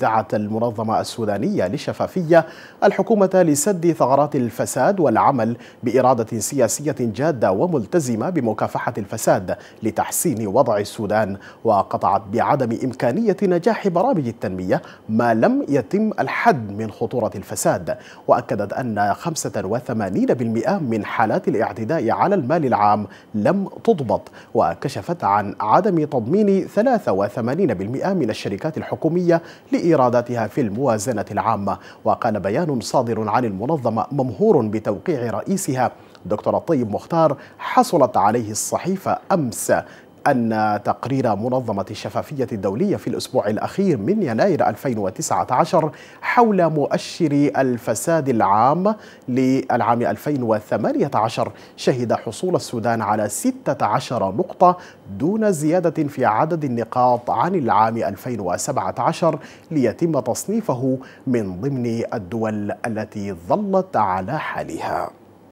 دعت المنظمة السودانية للشفافية الحكومة لسد ثغرات الفساد والعمل بإرادة سياسية جادة وملتزمة بمكافحة الفساد لتحسين وضع السودان وقطعت بعدم إمكانية نجاح برامج التنمية ما لم يتم الحد من خطورة الفساد وأكدت أن 85% من حالات الاعتداء على المال العام لم تضبط وكشفت عن عدم تضمين 83% من الشركات الحكومية إيراداتها في الموازنة العامة وقال بيان صادر عن المنظمة ممهور بتوقيع رئيسها دكتور الطيب مختار حصلت عليه الصحيفة أمس أن تقرير منظمة الشفافية الدولية في الأسبوع الأخير من يناير 2019 حول مؤشر الفساد العام للعام 2018 شهد حصول السودان على 16 نقطة دون زيادة في عدد النقاط عن العام 2017 ليتم تصنيفه من ضمن الدول التي ظلت على حالها